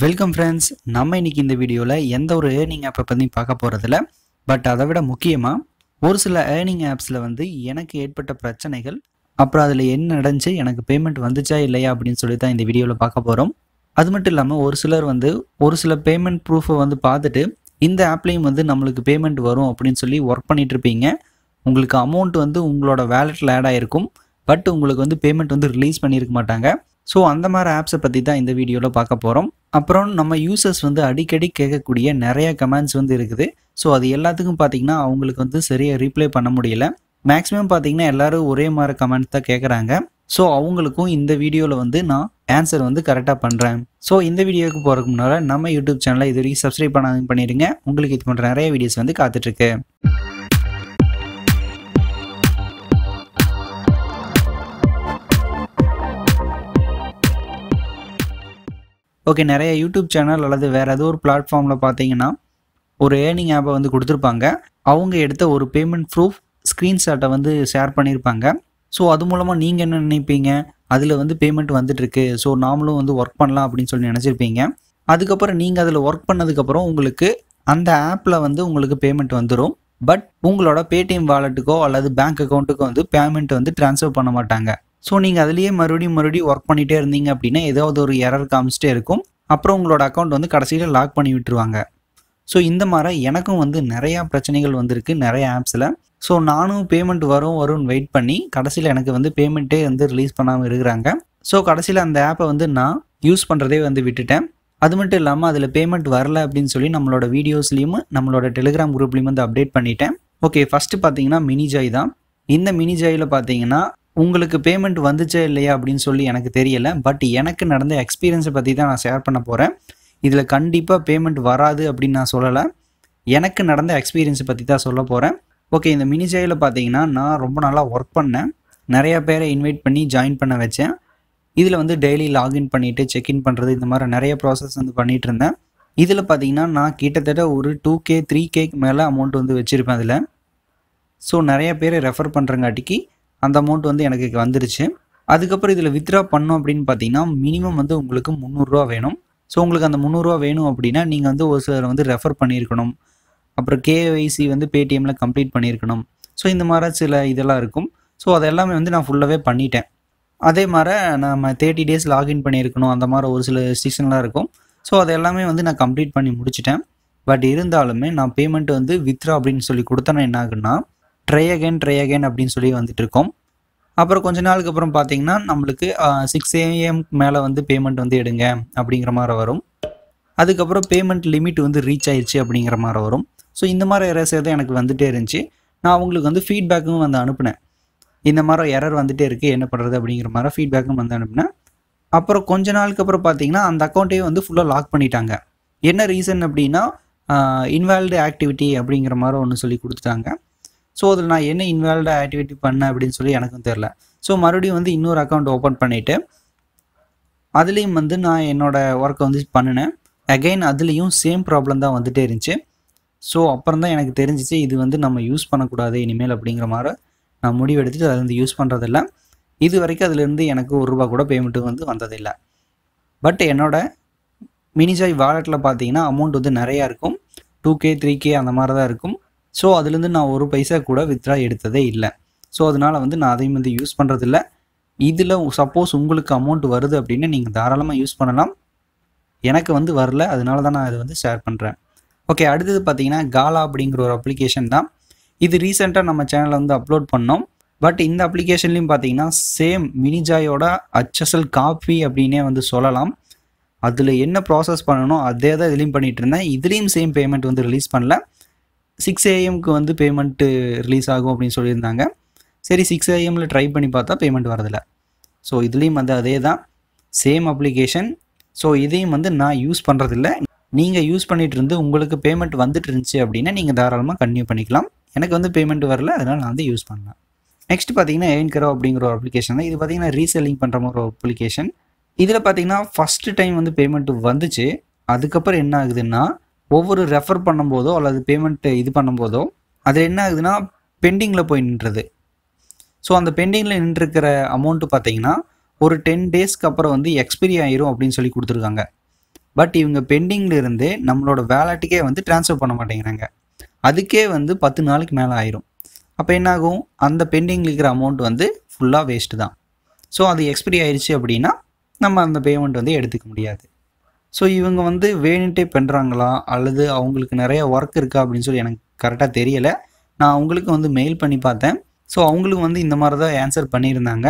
welcome friends நம்ம இன்னைக்கு இந்த வீடியோவில் எந்த ஒரு ஏர்னிங் ஆப்பை பற்றி பார்க்க போகிறதில்ல பட் அதை விட முக்கியமாக ஒரு சில ஏர்னிங் ஆப்ஸில் வந்து எனக்கு ஏற்பட்ட பிரச்சனைகள் அப்புறம் அதில் என்ன நடந்துச்சு எனக்கு பேமெண்ட் வந்துச்சா இல்லையா அப்படின்னு சொல்லி தான் இந்த வீடியோவில் பார்க்க போகிறோம் அது மட்டும் இல்லாமல் ஒரு சிலர் வந்து ஒரு சில பேமெண்ட் ப்ரூஃபை வந்து பார்த்துட்டு இந்த ஆப்லேயும் வந்து நம்மளுக்கு பேமெண்ட் வரும் அப்படின்னு சொல்லி ஒர்க் பண்ணிகிட்ருப்பீங்க உங்களுக்கு அமௌண்ட் வந்து உங்களோட வேலெட்டில் ஆட் ஆகிருக்கும் பட் உங்களுக்கு வந்து பேமெண்ட் வந்து ரிலீஸ் பண்ணியிருக்க மாட்டாங்க ஸோ அந்த மாதிரி ஆப்ஸை பற்றி தான் இந்த வீடியோவில் பார்க்க போகிறோம் அப்புறம் நம்ம யூசர்ஸ் வந்து அடிக்கடி கேட்கக்கூடிய நிறைய கமெண்ட்ஸ் வந்து இருக்குது ஸோ அது எல்லாத்துக்கும் பார்த்திங்கன்னா அவங்களுக்கு வந்து சரியாக ரீப்ளை பண்ண முடியல மேக்ஸிமம் பார்த்திங்கன்னா எல்லோரும் ஒரே மாதிரி கமெண்ட்ஸ் தான் கேட்குறாங்க ஸோ அவங்களுக்கும் இந்த வீடியோவில் வந்து நான் ஆன்சர் வந்து கரெக்டாக பண்ணுறேன் ஸோ இந்த வீடியோவுக்கு போகிறதுக்கு முன்னால் நம்ம யூடியூப் சேனலை இது வரைக்கும் சப்ஸ்கிரைப் பண்ணாங்க பண்ணிடுங்க உங்களுக்கு இது போன்ற நிறைய வீடியோஸ் வந்து காத்துட்ருக்கு ஓகே நிறைய யூடியூப் சேனல் அல்லது வேறு ஏதோ ஒரு பிளாட்ஃபார்மில் பார்த்தீங்கன்னா ஒரு ஏர்னிங் ஆப்பை வந்து கொடுத்துருப்பாங்க அவங்க எடுத்த ஒரு பேமெண்ட் ப்ரூஃப் ஸ்க்ரீன்ஷாட்டை வந்து ஷேர் பண்ணியிருப்பாங்க ஸோ அது மூலமாக நீங்கள் என்ன நினைப்பீங்க அதில் வந்து பேமெண்ட் வந்துட்டுருக்கு ஸோ நாமளும் வந்து ஒர்க் பண்ணலாம் அப்படின்னு சொல்லி நினச்சிருப்பீங்க அதுக்கப்புறம் நீங்கள் அதில் ஒர்க் பண்ணதுக்கப்புறம் உங்களுக்கு அந்த ஆப்பில் வந்து உங்களுக்கு பேமெண்ட் வந்துடும் பட் உங்களோட பேடிஎம் வாலெட்டுக்கோ அல்லது பேங்க் அக்கௌண்ட்டுக்கோ வந்து பேமெண்ட் வந்து டிரான்ஸ்ஃபர் பண்ண மாட்டாங்க ஸோ நீங்கள் அதுலேயே மறுபடியும் மறுபடியும் ஒர்க் பண்ணிகிட்டே இருந்தீங்க அப்படின்னா ஏதாவது ஒரு எரர் காமிச்சிட்டே இருக்கும் அப்புறம் உங்களோட அக்கௌண்ட் வந்து கடைசியில் லாக் பண்ணி விட்டுருவாங்க ஸோ இந்த மாதிரி எனக்கும் வந்து நிறையா பிரச்சனைகள் வந்திருக்கு நிறைய ஆப்ஸில் ஸோ நானும் பேமெண்ட் வரும் வரும்னு வெயிட் பண்ணி கடைசியில் எனக்கு வந்து பேமெண்ட்டே வந்து ரிலீஸ் பண்ணாமல் இருக்கிறாங்க ஸோ கடைசியில் அந்த ஆப்பை வந்து நான் யூஸ் பண்ணுறதே வந்து விட்டுட்டேன் அது மட்டும் இல்லாமல் அதில் பேமெண்ட் வரல அப்படின்னு சொல்லி நம்மளோட வீடியோஸ்லேயும் நம்மளோட டெலிகிராம் குரூப்லேயும் வந்து அப்டேட் பண்ணிட்டேன் ஓகே ஃபஸ்ட்டு பார்த்தீங்கன்னா மினி ஜாய் தான் இந்த மினி ஜாயில் பார்த்தீங்கன்னா உங்களுக்கு பேமெண்ட் வந்துச்சா இல்லையா அப்படின்னு சொல்லி எனக்கு தெரியல பட் எனக்கு நடந்த எக்ஸ்பீரியன்ஸை பற்றி தான் நான் ஷேர் பண்ண போகிறேன் இதில் கண்டிப்பாக பேமெண்ட் வராது அப்படின்னு நான் சொல்லலை எனக்கு நடந்த எக்ஸ்பீரியன்ஸை பற்றி தான் சொல்ல போகிறேன் ஓகே இந்த மினி சேவில் பார்த்தீங்கன்னா நான் ரொம்ப நல்லா ஒர்க் பண்ணேன் நிறையா பேரை இன்வைட் பண்ணி ஜாயின் பண்ண வச்சேன் இதில் வந்து டெய்லி லாகின் பண்ணிவிட்டு செக்இன் பண்ணுறது இந்த மாதிரி நிறைய ப்ராசஸ் வந்து பண்ணிகிட்டு இருந்தேன் இதில் பார்த்தீங்கன்னா நான் கிட்டத்தட்ட ஒரு டூ கே த்ரீ கேக்கு மேலே அமௌண்ட் வந்து வச்சுருப்பேன் அதில் ஸோ நிறைய பேர் ரெஃபர் பண்ணுறங்காட்டிக்கு அந்த அமௌண்ட் வந்து எனக்கு வந்துருச்சு அதுக்கப்புறம் இதில் வித்ரா பண்ணோம் அப்படின்னு பார்த்தீங்கன்னா மினிமம் வந்து உங்களுக்கு முந்நூறுரூவா வேணும் ஸோ உங்களுக்கு அந்த முந்நூறுரூவா வேணும் அப்படின்னா நீங்கள் வந்து ஒரு சிலர் வந்து ரெஃபர் பண்ணியிருக்கணும் அப்புறம் கேஒய்சி வந்து பேடிஎம்மில் கம்ப்ளீட் பண்ணியிருக்கணும் ஸோ இந்த மாதிரி சில இதெல்லாம் இருக்கும் ஸோ அதெல்லாமே எல்லாமே வந்து நான் ஃபுல்லாகவே பண்ணிட்டேன் அதே மாதிரி நம்ம தேர்ட்டி டேஸ் லாகின் பண்ணியிருக்கணும் அந்த மாதிரி ஒரு சில ரெஸ்ட்ரிக்ஷன்லாம் இருக்கும் ஸோ அதெல்லாமே எல்லாமே வந்து நான் கம்ப்ளீட் பண்ணி முடிச்சிட்டேன் பட் இருந்தாலுமே நான் பேமெண்ட் வந்து வித்ரா அப்படின்னு சொல்லி கொடுத்தேன்னா என்ன ஆகுன்னா ட்ரை அகேன் ட்ரை அகேன் அப்படின்னு சொல்லி வந்துட்டு இருக்கோம் அப்புறம் கொஞ்ச நாளுக்கு அப்புறம் பார்த்தீங்கன்னா நம்மளுக்கு சிக்ஸ் ஏஎம் மேலே வந்து பேமெண்ட் வந்து எடுங்க அப்படிங்கிற மாதிரி வரும் அதுக்கப்புறம் பேமெண்ட் லிமிட் வந்து ரீச் ஆயிடுச்சு அப்படிங்கிற மாதிரி வரும் ஸோ இந்த மாதிரி எரர்ஸ் தான் எனக்கு வந்துகிட்டே இருந்துச்சு நான் அவங்களுக்கு வந்து ஃபீட்பேக்கும் வந்து அனுப்பினேன் இந்த மாதிரி எரர் வந்துகிட்டே இருக்குது என்ன பண்ணுறது அப்படிங்கிற மாதிரி ஃபீட்பேக்கும் வந்து அனுப்பினேன் அப்புறம் கொஞ்ச நாளுக்கு அப்புறம் பார்த்தீங்கன்னா அந்த அக்கௌண்ட்டையும் வந்து ஃபுல்லாக லாக் பண்ணிட்டாங்க என்ன ரீசன் அப்படின்னா இன்வால்டு ஆக்டிவிட்டி அப்படிங்கிற மாதிரி ஒன்று சொல்லி கொடுத்துட்டாங்க ஸோ அதில் நான் என்ன இன்வால்வ்டு ஆக்டிவிட்டி பண்ணேன் அப்படின்னு சொல்லி எனக்கும் தெரில ஸோ மறுபடியும் வந்து இன்னொரு அக்கௌண்ட் ஓப்பன் பண்ணிவிட்டு அதுலேயும் வந்து நான் என்னோடய ஒர்க்கை வந்து பண்ணினேன் அகெயின் அதுலேயும் சேம் ப்ராப்ளம் தான் வந்துகிட்டே இருந்துச்சு ஸோ அப்புறம் தான் எனக்கு தெரிஞ்சிச்சு இது வந்து நம்ம யூஸ் பண்ணக்கூடாது இனிமேல் அப்படிங்கிற மாதிரி நான் முடிவு எடுத்துட்டு அதை வந்து யூஸ் பண்ணுறதில்ல இது வரைக்கும் அதுலேருந்து எனக்கு ஒரு ரூபா கூட பேமெண்ட்டு வந்து வந்ததில்லை பட் என்னோடய மினிஜாய் வாலெட்டில் பார்த்தீங்கன்னா அமௌண்ட் வந்து நிறையா இருக்கும் டூ கே த்ரீ கே அந்த மாதிரி தான் இருக்கும் ஸோ அதுலேருந்து நான் ஒரு பைசா கூட வித்ரா எடுத்ததே இல்லை ஸோ அதனால் வந்து நான் அதையும் வந்து யூஸ் பண்ணுறதில்ல இதில் சப்போஸ் உங்களுக்கு அமௌண்ட் வருது அப்படின்னு நீங்கள் தாராளமாக யூஸ் பண்ணலாம் எனக்கு வந்து வரல அதனால தான் நான் இதை வந்து ஷேர் பண்ணுறேன் ஓகே அடுத்தது பார்த்தீங்கன்னா காலா அப்படிங்கிற ஒரு அப்ளிகேஷன் தான் இது ரீசெண்டாக நம்ம சேனலில் வந்து அப்லோட் பண்ணோம் பட் இந்த அப்ளிகேஷன்லையும் பார்த்தீங்கன்னா சேம் மினிஜாயோட அச்சசல் காஃபி அப்படின்னே வந்து சொல்லலாம் அதில் என்ன ப்ராசஸ் பண்ணணும் அதே தான் இதுலேயும் பண்ணிகிட்டு இருந்தேன் இதுலேயும் சேம் பேமெண்ட் வந்து ரிலீஸ் பண்ணல சிக்ஸ் ஏஎம்க்கு வந்து பேமெண்ட்டு ரிலீஸ் ஆகும் அப்படின்னு சொல்லியிருந்தாங்க சரி சிக்ஸ் ஏஎம்மில் ட்ரை பண்ணி பார்த்தா பேமெண்ட் வரதில்லை ஸோ இதுலேயும் வந்து அதே தான் சேம் அப்ளிகேஷன் ஸோ இதையும் வந்து நான் யூஸ் பண்ணுறதில்ல நீங்கள் யூஸ் பண்ணிகிட்டு இருந்து உங்களுக்கு பேமெண்ட் வந்துட்டு இருந்துச்சு அப்படின்னா நீங்கள் தாராளமாக கன்டினியூ பண்ணிக்கலாம் எனக்கு வந்து பேமெண்ட் வரல அதனால் நான் வந்து யூஸ் பண்ணேன் நெக்ஸ்ட் பார்த்தீங்கன்னா ஏன்கரோ அப்படிங்கிற ஒரு அப்ளிகேஷன் தான் இது பார்த்திங்கன்னா ரீசெல்லிங் பண்ணுற மாதிரி ஒரு அப்ளிகேஷன் இதில் பார்த்தீங்கன்னா ஃபஸ்ட்டு டைம் வந்து பேமெண்ட் வந்துச்சு அதுக்கப்புறம் என்ன ஆகுதுன்னா ஒவ்வொரு ரெஃபர் பண்ணும்போதோ அல்லது பேமெண்ட்டு இது பண்ணும்போதோ அது என்ன ஆகுதுன்னா பெண்டிங்கில் போய் நின்றுது ஸோ அந்த பெண்டிங்கில் நின்றுருக்கிற அமௌண்ட்டு பார்த்தீங்கன்னா ஒரு டென் டேஸ்க்கு அப்புறம் வந்து எக்ஸ்பிரி ஆயிரும் அப்படின்னு சொல்லி கொடுத்துருக்காங்க பட் இவங்க பெண்டிங்கில் இருந்து நம்மளோட வேலட்டுக்கே வந்து டிரான்ஸ்ஃபர் பண்ண மாட்டேங்கிறாங்க அதுக்கே வந்து பத்து நாளுக்கு மேலே ஆயிரும் அப்போ என்னாகும் அந்த பெண்டிங்கில் இருக்கிற அமௌண்ட் வந்து ஃபுல்லாக வேஸ்ட்டு தான் ஸோ அது எக்ஸ்பிரி ஆயிடுச்சு அப்படின்னா நம்ம அந்த பேமெண்ட் வந்து எடுத்துக்க முடியாது ஸோ இவங்க வந்து வேணுன்ட்டே பண்ணுறாங்களா அல்லது அவங்களுக்கு நிறைய ஒர்க் இருக்கா அப்படின்னு சொல்லி எனக்கு கரெக்டாக தெரியலை நான் அவங்களுக்கு வந்து மெயில் பண்ணி பார்த்தேன் ஸோ அவங்களுக்கு வந்து இந்த மாதிரி தான் ஆன்சர் பண்ணியிருந்தாங்க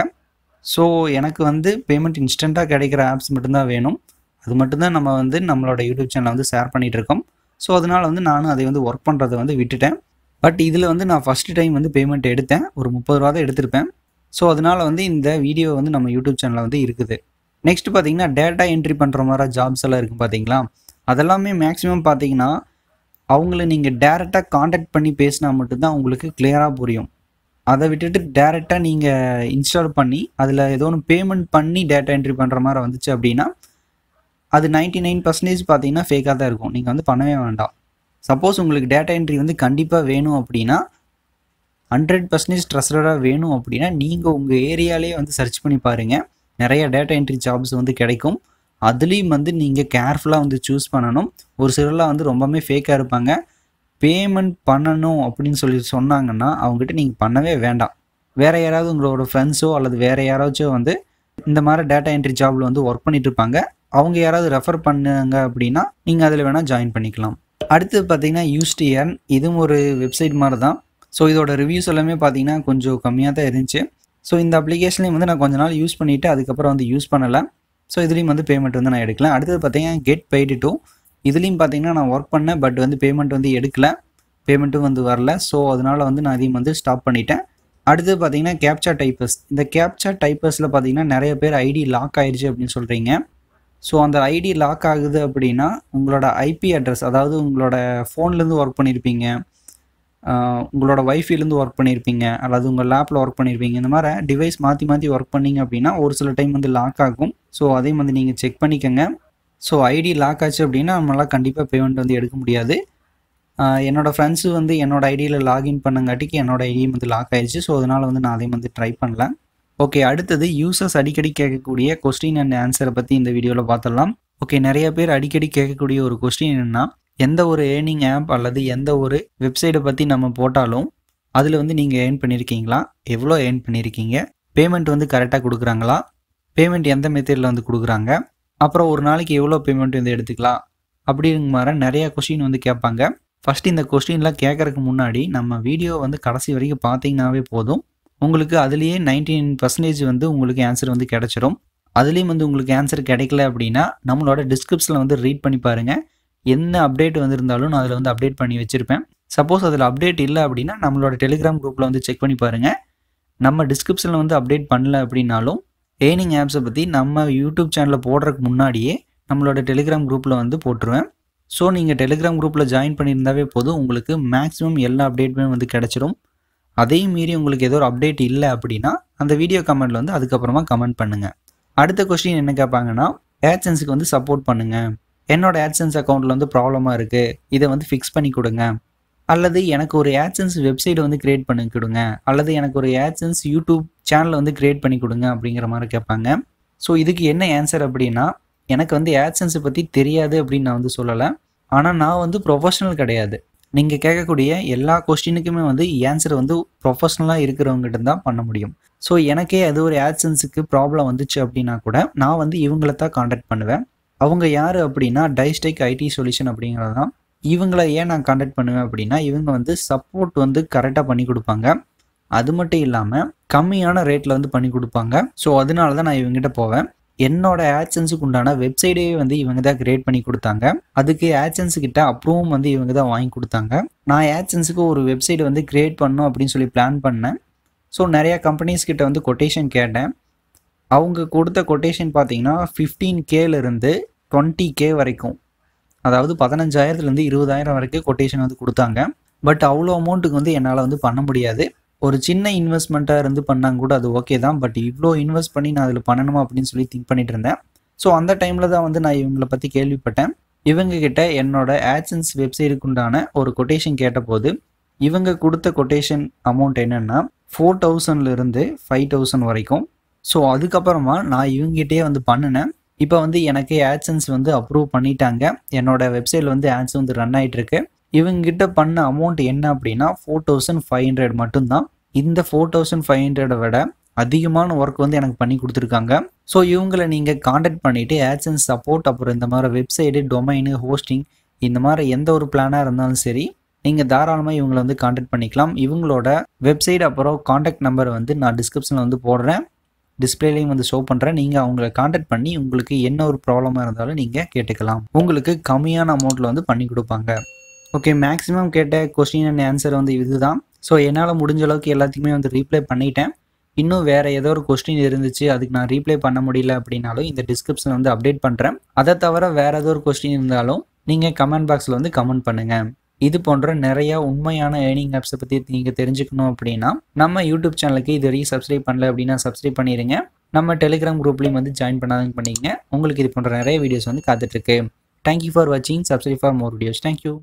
ஸோ எனக்கு வந்து பேமெண்ட் இன்ஸ்டண்ட்டாக கிடைக்கிற ஆப்ஸ் மட்டும்தான் வேணும் அது மட்டும்தான் நம்ம வந்து நம்மளோட யூடியூப் சேனலில் வந்து ஷேர் பண்ணிகிட்ருக்கோம் ஸோ அதனால் வந்து நானும் அதை வந்து ஒர்க் பண்ணுறதை வந்து விட்டுட்டேன் பட் இதில் வந்து நான் ஃபஸ்ட்டு டைம் வந்து பேமெண்ட் எடுத்தேன் ஒரு முப்பது ரூபா தான் எடுத்திருப்பேன் ஸோ அதனால் வந்து இந்த வீடியோ வந்து நம்ம யூடியூப் சேனலில் வந்து இருக்குது நெக்ஸ்ட் பார்த்தீங்கன்னா டேட்டா என்ட்ரி பண்ணுற மாதிரி ஜாப்ஸ் எல்லாம் இருக்குது பார்த்தீங்களா அதெல்லாமே மேக்ஸிமம் பார்த்தீங்கன்னா அவங்கள நீங்கள் டேரெக்டாக காண்டாக்ட் பண்ணி பேசினா மட்டும்தான் உங்களுக்கு கிளியராக புரியும் அதை விட்டுட்டு டேரெக்டாக நீங்கள் இன்ஸ்டால் பண்ணி அதில் ஏதோ ஒன்று பேமெண்ட் பண்ணி டேட்டா என்ட்ரி பண்ணுற மாதிரி வந்துச்சு அப்படின்னா அது நைன்ட்டி நைன் பர்சன்டேஜ் பார்த்தீங்கன்னா ஃபேக்காக தான் இருக்கும் நீங்கள் வந்து பண்ணவே வேண்டாம் சப்போஸ் உங்களுக்கு டேட்டா என்ட்ரி வந்து கண்டிப்பாக வேணும் அப்படின்னா ஹண்ட்ரட் பர்சன்டேஜ் ட்ரெஸ்டாக வேணும் அப்படின்னா நீங்கள் உங்கள் ஏரியாலே வந்து சர்ச் பண்ணி பாருங்கள் நிறைய டேட்டா என்ட்ரி ஜாப்ஸ் வந்து கிடைக்கும் அதுலேயும் வந்து நீங்கள் கேர்ஃபுல்லாக வந்து சூஸ் பண்ணணும் ஒரு சிலர்லாம் வந்து ரொம்பவுமே ஃபேக்காக இருப்பாங்க பேமெண்ட் பண்ணணும் அப்படின்னு சொல்லி சொன்னாங்கன்னா அவங்ககிட்ட நீங்கள் பண்ணவே வேண்டாம் வேறு யாராவது உங்களோட ஃப்ரெண்ட்ஸோ அல்லது வேறு யாராச்சோ வந்து இந்த மாதிரி டேட்டா என்ட்ரி ஜாப்பில் வந்து ஒர்க் பண்ணிட்டு இருப்பாங்க அவங்க யாராவது ரெஃபர் பண்ணுங்க அப்படின்னா நீங்கள் அதில் வேணால் ஜாயின் பண்ணிக்கலாம் அடுத்து பார்த்தீங்கன்னா யூஸ்டிஎன் இதுவும் ஒரு வெப்சைட் மாதிரி தான் ஸோ இதோட ரிவ்யூஸ் எல்லாமே பார்த்தீங்கன்னா கொஞ்சம் கம்மியாக தான் இருந்துச்சு ஸோ இந்த அப்ளிகேஷன்லேயும் வந்து நான் கொஞ்ச நாள் யூஸ் பண்ணிவிட்டு அதுக்கப்புறம் வந்து யூஸ் பண்ணலை ஸோ இதுலேயும் வந்து பேமெண்ட் வந்து நான் எடுக்கலாம் அடுத்தது பார்த்தீங்கன்னா கெட் பெய்டு டூ இதுலேயும் பார்த்தீங்கன்னா நான் ஒர்க் பண்ணேன் பட் வந்து பேமெண்ட் வந்து எடுக்கலை பேமெண்ட்டும் வந்து வரல ஸோ அதனால் வந்து நான் இதையும் வந்து ஸ்டாப் பண்ணிட்டேன் அடுத்தது பார்த்தீங்கன்னா கேப்சா டைப்பர்ஸ் இந்த கேப்சா டைப்பர்ஸில் பார்த்தீங்கன்னா நிறைய பேர் ஐடி லாக் ஆகிடுச்சு அப்படின்னு சொல்கிறீங்க ஸோ அந்த ஐடி லாக் ஆகுது அப்படின்னா உங்களோட ஐபி அட்ரஸ் அதாவது உங்களோட ஃபோன்லேருந்து ஒர்க் பண்ணியிருப்பீங்க உங்களோட வைஃபைலேருந்து ஒர்க் பண்ணியிருப்பீங்க அல்லது உங்கள் லேப்பில் ஒர்க் பண்ணியிருப்பீங்க இந்த மாதிரி டிவைஸ் மாற்றி மாற்றி ஒர்க் பண்ணிங்க அப்படின்னா ஒரு சில டைம் வந்து லாக் ஆகும் ஸோ அதே மாதிரி நீங்கள் செக் பண்ணிக்கோங்க ஸோ ஐடி லாக் ஆச்சு அப்படின்னா நம்மளால் கண்டிப்பாக பேமெண்ட் வந்து எடுக்க முடியாது என்னோடய ஃப்ரெண்ட்ஸு வந்து என்னோட ஐடியில் லாகின் பண்ணங்காட்டிக்கு என்னோடய ஐடியும் வந்து லாக் ஆயிடுச்சு ஸோ அதனால் வந்து நான் அதையும் வந்து ட்ரை பண்ணல ஓகே அடுத்தது யூசர்ஸ் அடிக்கடி கேட்கக்கூடிய கொஸ்டின் அண்ட் ஆன்சரை பற்றி இந்த வீடியோவில் பார்த்துடலாம் ஓகே நிறைய பேர் அடிக்கடி கேட்கக்கூடிய ஒரு கொஸ்டின் என்னென்னா எந்த ஒரு ஏர்னிங் ஆப் அல்லது எந்த ஒரு வெப்சைட்டை பற்றி நம்ம போட்டாலும் அதில் வந்து நீங்கள் ஏர்ன் பண்ணியிருக்கீங்களா எவ்வளோ ஏர்ன் பண்ணியிருக்கீங்க பேமெண்ட் வந்து கரெக்டாக கொடுக்குறாங்களா பேமெண்ட் எந்த மெத்தடில் வந்து கொடுக்குறாங்க அப்புறம் ஒரு நாளைக்கு எவ்வளோ பேமெண்ட் வந்து எடுத்துக்கலாம் அப்படிங்கிற மாதிரி நிறையா கொஸ்டின் வந்து கேட்பாங்க ஃபஸ்ட் இந்த கொஸ்டின்லாம் கேட்குறதுக்கு முன்னாடி நம்ம வீடியோ வந்து கடைசி வரைக்கும் பார்த்தீங்கன்னாவே போதும் உங்களுக்கு அதுலேயே நைன்டி பர்சன்டேஜ் வந்து உங்களுக்கு ஆன்சர் வந்து கிடச்சிரும் அதுலேயும் வந்து உங்களுக்கு ஆன்சர் கிடைக்கல அப்படின்னா நம்மளோட டிஸ்கிரிப்ஷனில் வந்து ரீட் பண்ணி பாருங்கள் என்ன அப்டேட் வந்திருந்தாலும் நான் அதில் வந்து அப்டேட் பண்ணி வச்சுருப்பேன் சப்போஸ் அதில் அப்டேட் இல்லை அப்படின்னா நம்மளோட டெலிகிராம் குரூப்பில் வந்து செக் பண்ணி பாருங்கள் நம்ம டிஸ்கிரிப்ஷனில் வந்து அப்டேட் பண்ணல அப்படின்னாலும் ஏர்னிங் ஆப்ஸை பற்றி நம்ம யூடியூப் சேனலில் போடுறதுக்கு முன்னாடியே நம்மளோட டெலிகிராம் குரூப்பில் வந்து போட்டுருவேன் ஸோ நீங்கள் டெலிகிராம் குரூப்பில் ஜாயின் பண்ணியிருந்தாவே போதும் உங்களுக்கு மேக்ஸிமம் எல்லா அப்டேட்டுமே வந்து கிடச்சிரும் அதையும் மீறி உங்களுக்கு ஏதோ ஒரு அப்டேட் இல்லை அப்படின்னா அந்த வீடியோ கமெண்ட்டில் வந்து அதுக்கப்புறமா கமெண்ட் பண்ணுங்கள் அடுத்த கொஸ்டின் என்ன கேட்பாங்கன்னா ஏர்சன்ஸுக்கு வந்து சப்போர்ட் பண்ணுங்கள் என்னோட ஆட்சன்ஸ் அக்கௌண்ட்டில் வந்து ப்ராப்ளமாக இருக்குது இதை வந்து ஃபிக்ஸ் பண்ணி கொடுங்க அல்லது எனக்கு ஒரு ஆட்சன்ஸ் வெப்சைட் வந்து கிரியேட் பண்ணி கொடுங்க அல்லது எனக்கு ஒரு ஆட்சன்ஸ் யூடியூப் சேனலை வந்து கிரியேட் பண்ணி கொடுங்க அப்படிங்கிற மாதிரி கேட்பாங்க ஸோ இதுக்கு என்ன ஆன்சர் அப்படின்னா எனக்கு வந்து ஆட்சன்ஸை பற்றி தெரியாது அப்படின்னு நான் வந்து சொல்லலை ஆனால் நான் வந்து ப்ரொஃபஷனல் கிடையாது நீங்கள் கேட்கக்கூடிய எல்லா கொஸ்டினுக்குமே வந்து ஆன்சர் வந்து ப்ரொஃபஷ்னலாக இருக்கிறவங்ககிட்ட தான் பண்ண முடியும் ஸோ எனக்கே அது ஒரு ஆட்சன்ஸுக்கு ப்ராப்ளம் வந்துச்சு அப்படின்னா கூட நான் வந்து இவங்கள தான் காண்டாக்ட் பண்ணுவேன் அவங்க யார் அப்படின்னா டைஸ்டெக் ஐடி சொல்யூஷன் அப்படிங்கிறது தான் ஏன் நான் கான்டாக்ட் பண்ணுவேன் அப்படின்னா இவங்க வந்து சப்போர்ட் வந்து கரெக்டாக பண்ணி கொடுப்பாங்க அது மட்டும் இல்லாமல் கம்மியான ரேட்டில் வந்து பண்ணி கொடுப்பாங்க ஸோ அதனால தான் நான் இவங்ககிட்ட போவேன் என்னோட ஆட்சன்ஸுக்கு உண்டான வெப்சைட்டே வந்து இவங்க தான் கிரியேட் பண்ணி கொடுத்தாங்க அதுக்கு ஆட்சன்ஸ் கிட்ட அப்ரூவும் வந்து இவங்க தான் வாங்கி கொடுத்தாங்க நான் ஆட்சன்ஸுக்கு ஒரு வெப்சைட் வந்து கிரியேட் பண்ணும் அப்படின்னு சொல்லி பிளான் பண்ணேன் ஸோ நிறையா கம்பெனிஸ் கிட்ட வந்து கொட்டேஷன் கேட்டேன் அவங்க கொடுத்த கொட்டேஷன் பார்த்தீங்கன்னா ஃபிஃப்டீன் கேலேருந்து டுவெண்ட்டி கே வரைக்கும் அதாவது பதினஞ்சாயிரத்துலேருந்து இருபதாயிரம் வரைக்கும் கொட்டேஷன் வந்து கொடுத்தாங்க பட் அவ்வளோ அமௌண்ட்டுக்கு வந்து என்னால் வந்து பண்ண முடியாது ஒரு சின்ன இன்வெஸ்ட்மெண்ட்டாக இருந்து பண்ணாங்க கூட அது ஓகே தான் பட் இவ்வளோ இன்வெஸ்ட் பண்ணி நான் அதில் பண்ணணுமா அப்படின்னு சொல்லி திங்க் பண்ணிட்டு இருந்தேன் ஸோ அந்த டைமில் தான் வந்து நான் இவங்களை பற்றி கேள்விப்பட்டேன் இவங்க கிட்ட என்னோட ஆட்சன்ஸ் வெப்சைட்டுக்கு உண்டான ஒரு கொட்டேஷன் கேட்டபோது இவங்க கொடுத்த கொட்டேஷன் அமௌண்ட் என்னென்னா ஃபோர் தௌசண்ட்லேருந்து ஃபைவ் தௌசண்ட் வரைக்கும் ஸோ அதுக்கப்புறமா நான் இவங்ககிட்டயே வந்து பண்ணினேன் இப்போ வந்து எனக்கு ஆட்சன்ஸ் வந்து அப்ரூவ் பண்ணிட்டாங்க என்னோட வெப்சைட்டில் வந்து ஆட்ஸ் வந்து ரன் ஆகிட்டுருக்கு இவங்ககிட்ட பண்ண அமௌண்ட் என்ன அப்படின்னா ஃபோர் தௌசண்ட் ஃபைவ் ஹண்ட்ரட் மட்டும்தான் இந்த ஃபோர் தௌசண்ட் ஃபைவ் ஹண்ட்ரடை விட அதிகமான ஒர்க் வந்து எனக்கு பண்ணி கொடுத்துருக்காங்க ஸோ இவங்களை நீங்கள் காண்டாக்ட் பண்ணிவிட்டு ஆட்சன்ஸ் சப்போர்ட் அப்புறம் இந்த மாதிரி வெப்சைட்டு டொமைனு ஹோஸ்டிங் இந்த மாதிரி எந்த ஒரு பிளானாக இருந்தாலும் சரி நீங்கள் தாராளமாக இவங்களை வந்து காண்டாக்ட் பண்ணிக்கலாம் இவங்களோட வெப்சைட் அப்புறம் காண்டாக்ட் நம்பரை வந்து நான் டிஸ்கிரிப்ஷனில் வந்து போடுறேன் டிஸ்பிளேலையும் வந்து ஷோ பண்ணுறேன் நீங்கள் அவங்கள காண்டாக்ட் பண்ணி உங்களுக்கு என்ன ஒரு ப்ராப்ளமாக இருந்தாலும் நீங்கள் கேட்டுக்கலாம் உங்களுக்கு கம்மியான அமௌண்ட்டில் வந்து பண்ணி கொடுப்பாங்க ஓகே மேக்ஸிமம் கேட்ட கொஸ்டின் அண்ட் ஆன்சர் வந்து இதுதான் ஸோ என்னால் முடிஞ்ச அளவுக்கு எல்லாத்துக்குமே வந்து ரீப்ளை பண்ணிட்டேன் இன்னும் வேறு ஏதோ ஒரு கொஸ்டின் இருந்துச்சு அதுக்கு நான் ரீப்ளை பண்ண முடியல அப்படின்னாலும் இந்த டிஸ்கிரிப்ஷன் வந்து அப்டேட் பண்ணுறேன் அதை தவிர வேறு ஏதோ ஒரு கொஸ்டின் இருந்தாலும் நீங்கள் கமெண்ட் பாக்ஸில் வந்து கமெண்ட் பண்ணுங்கள் இது போன்ற நிறையா உண்மையான ஏர்னிங் ஆப்ஸை பற்றி நீங்கள் தெரிஞ்சுக்கணும் அப்படின்னா நம்ம யூடியூப் சேனலுக்கு இது வரைக்கும் சப்ஸ்கிரைப் பண்ணல அப்படின்னா சப்ஸ்கிரைப் பண்ணிடுங்க நம்ம டெலிகிராம் குரூப்லேயும் வந்து ஜாயின் பண்ணாதங்க பண்ணிக்கங்க உங்களுக்கு இது போன்ற நிறைய வீடியோஸ் வந்து காத்துட்ருக்கு தேங்க்யூ ஃபார் வாட்சிங் subscribe for more videos thank you